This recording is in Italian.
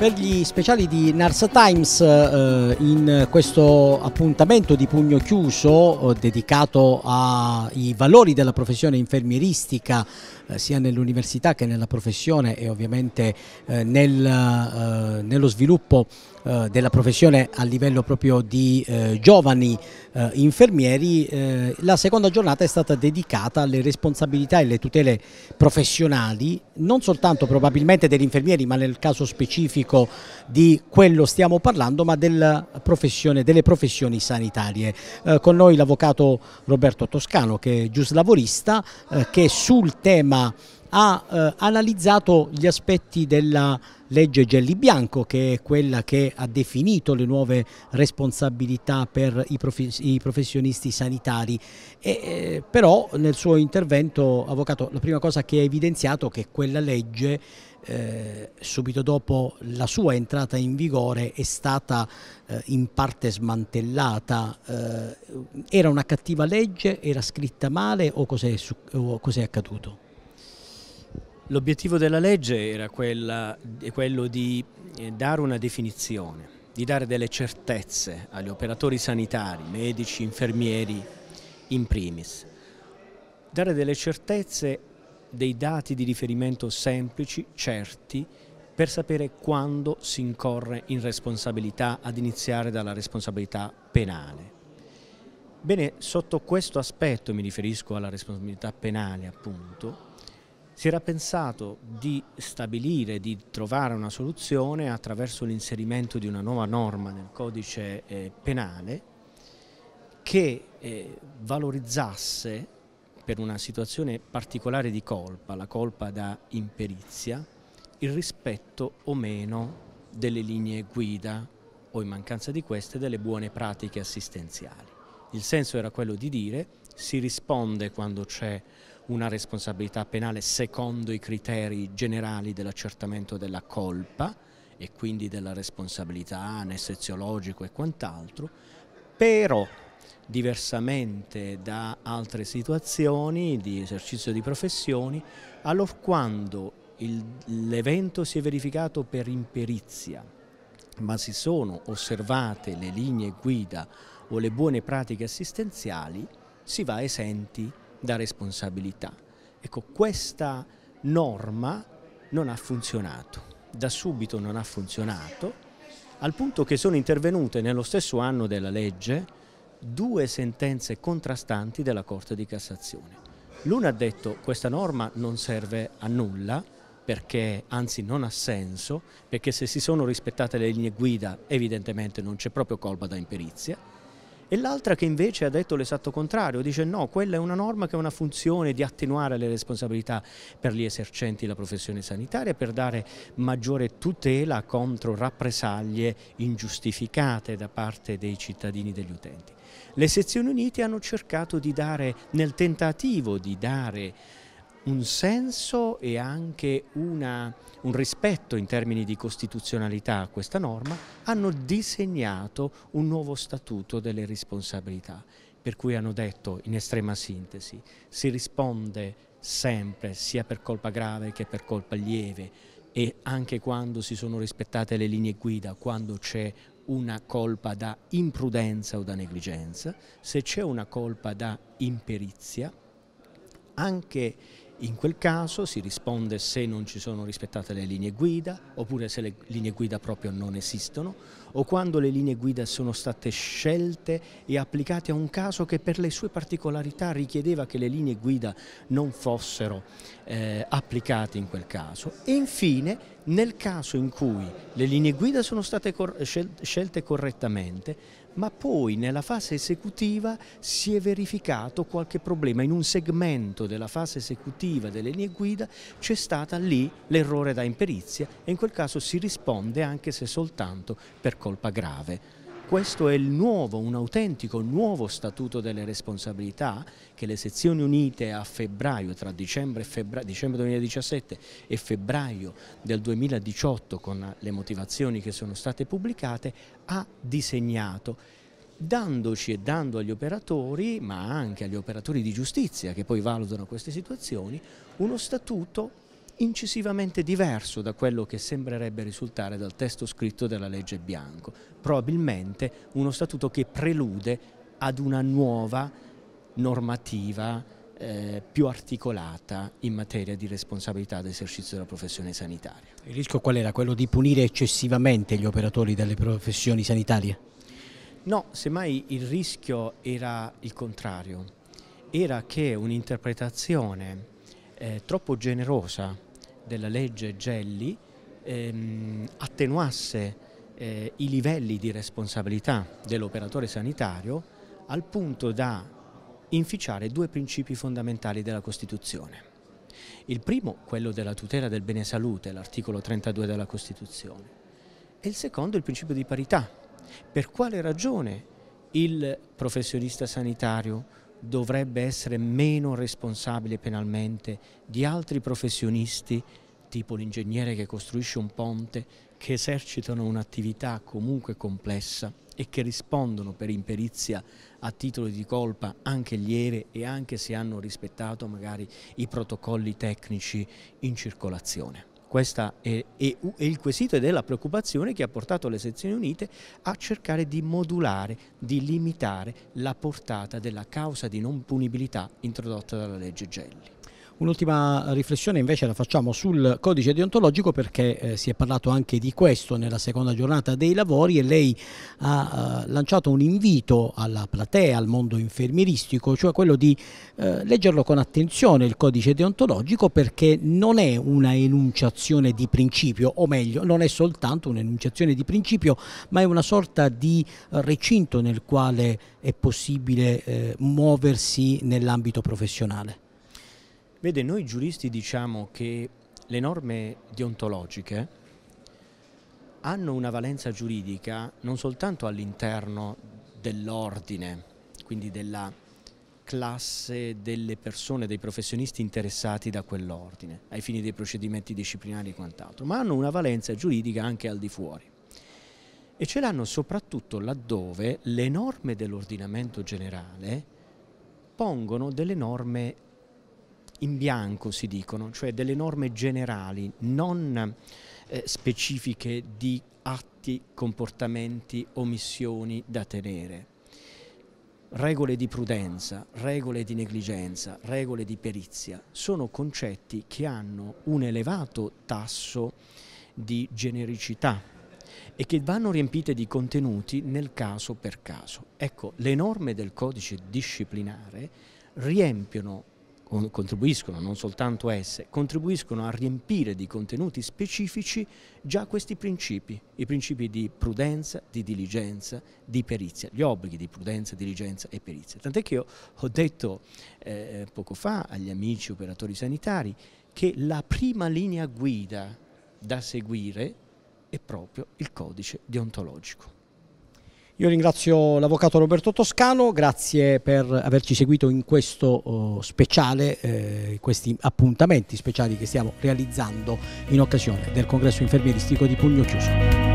per gli speciali di Narsa Times eh, in questo appuntamento di pugno chiuso eh, dedicato ai valori della professione infermieristica eh, sia nell'università che nella professione e ovviamente eh, nel, eh, nello sviluppo eh, della professione a livello proprio di eh, giovani eh, infermieri, eh, la seconda giornata è stata dedicata alle responsabilità e alle tutele professionali, non soltanto probabilmente degli infermieri, ma nel caso specifico di quello stiamo parlando, ma professione, delle professioni sanitarie. Eh, con noi l'avvocato Roberto Toscano, che è giuslavorista, eh, che sul tema ha analizzato gli aspetti della legge Gelli-Bianco che è quella che ha definito le nuove responsabilità per i, prof i professionisti sanitari. E, eh, però nel suo intervento, Avvocato, la prima cosa che ha evidenziato è che quella legge eh, subito dopo la sua entrata in vigore è stata eh, in parte smantellata. Eh, era una cattiva legge? Era scritta male o cos'è cos accaduto? L'obiettivo della legge era quella, quello di eh, dare una definizione, di dare delle certezze agli operatori sanitari, medici, infermieri in primis, dare delle certezze, dei dati di riferimento semplici, certi, per sapere quando si incorre in responsabilità, ad iniziare dalla responsabilità penale. Bene, sotto questo aspetto mi riferisco alla responsabilità penale appunto, si era pensato di stabilire, di trovare una soluzione attraverso l'inserimento di una nuova norma nel codice eh, penale che eh, valorizzasse per una situazione particolare di colpa, la colpa da imperizia, il rispetto o meno delle linee guida o in mancanza di queste delle buone pratiche assistenziali. Il senso era quello di dire si risponde quando c'è una responsabilità penale secondo i criteri generali dell'accertamento della colpa e quindi della responsabilità anesteziologico e quant'altro, però diversamente da altre situazioni di esercizio di professioni, allora quando l'evento si è verificato per imperizia, ma si sono osservate le linee guida o le buone pratiche assistenziali, si va esenti da responsabilità. Ecco, questa norma non ha funzionato, da subito non ha funzionato, al punto che sono intervenute nello stesso anno della legge due sentenze contrastanti della Corte di Cassazione. L'una ha detto che questa norma non serve a nulla, perché anzi non ha senso, perché se si sono rispettate le linee guida evidentemente non c'è proprio colpa da imperizia e l'altra che invece ha detto l'esatto contrario, dice no, quella è una norma che ha una funzione di attenuare le responsabilità per gli esercenti la professione sanitaria, per dare maggiore tutela contro rappresaglie ingiustificate da parte dei cittadini e degli utenti. Le sezioni unite hanno cercato di dare, nel tentativo di dare un senso e anche una, un rispetto in termini di costituzionalità a questa norma, hanno disegnato un nuovo statuto delle responsabilità, per cui hanno detto in estrema sintesi si risponde sempre sia per colpa grave che per colpa lieve e anche quando si sono rispettate le linee guida, quando c'è una colpa da imprudenza o da negligenza, se c'è una colpa da imperizia, anche in quel caso si risponde se non ci sono rispettate le linee guida, oppure se le linee guida proprio non esistono, o quando le linee guida sono state scelte e applicate a un caso che per le sue particolarità richiedeva che le linee guida non fossero eh, applicate in quel caso. E infine nel caso in cui le linee guida sono state cor scelte correttamente, ma poi nella fase esecutiva si è verificato qualche problema, in un segmento della fase esecutiva delle linee guida c'è stata lì l'errore da imperizia e in quel caso si risponde anche se soltanto per colpa grave. Questo è il nuovo, un autentico nuovo statuto delle responsabilità che le sezioni unite a febbraio, tra dicembre, febbraio, dicembre 2017 e febbraio del 2018 con le motivazioni che sono state pubblicate, ha disegnato dandoci e dando agli operatori, ma anche agli operatori di giustizia che poi valutano queste situazioni, uno statuto incisivamente diverso da quello che sembrerebbe risultare dal testo scritto della legge Bianco, probabilmente uno statuto che prelude ad una nuova normativa eh, più articolata in materia di responsabilità d'esercizio della professione sanitaria. Il rischio qual era? Quello di punire eccessivamente gli operatori delle professioni sanitarie? No, semmai il rischio era il contrario, era che un'interpretazione eh, troppo generosa della legge Gelli ehm, attenuasse eh, i livelli di responsabilità dell'operatore sanitario al punto da inficiare due principi fondamentali della Costituzione. Il primo, quello della tutela del bene salute, l'articolo 32 della Costituzione, e il secondo, il principio di parità. Per quale ragione il professionista sanitario dovrebbe essere meno responsabile penalmente di altri professionisti tipo l'ingegnere che costruisce un ponte, che esercitano un'attività comunque complessa e che rispondono per imperizia a titolo di colpa anche lieve e anche se hanno rispettato magari i protocolli tecnici in circolazione. Questo è, è, è il quesito ed è la preoccupazione che ha portato le sezioni unite a cercare di modulare, di limitare la portata della causa di non punibilità introdotta dalla legge Gelli. Un'ultima riflessione invece la facciamo sul codice deontologico perché eh, si è parlato anche di questo nella seconda giornata dei lavori e lei ha eh, lanciato un invito alla platea, al mondo infermieristico, cioè quello di eh, leggerlo con attenzione il codice deontologico perché non è una enunciazione di principio, o meglio non è soltanto un'enunciazione di principio ma è una sorta di recinto nel quale è possibile eh, muoversi nell'ambito professionale. Vede, noi giuristi diciamo che le norme deontologiche hanno una valenza giuridica non soltanto all'interno dell'ordine, quindi della classe delle persone, dei professionisti interessati da quell'ordine, ai fini dei procedimenti disciplinari e quant'altro, ma hanno una valenza giuridica anche al di fuori. E ce l'hanno soprattutto laddove le norme dell'ordinamento generale pongono delle norme in bianco si dicono, cioè delle norme generali, non eh, specifiche di atti, comportamenti, omissioni da tenere. Regole di prudenza, regole di negligenza, regole di perizia sono concetti che hanno un elevato tasso di genericità e che vanno riempite di contenuti nel caso per caso. Ecco, le norme del codice disciplinare riempiono contribuiscono non soltanto esse, contribuiscono a riempire di contenuti specifici già questi principi, i principi di prudenza, di diligenza, di perizia, gli obblighi di prudenza, diligenza e perizia. Tant'è che io ho detto eh, poco fa agli amici operatori sanitari che la prima linea guida da seguire è proprio il codice deontologico. Io ringrazio l'avvocato Roberto Toscano, grazie per averci seguito in questo oh, speciale, eh, questi appuntamenti speciali che stiamo realizzando in occasione del congresso infermieristico di Pugno Chiuso.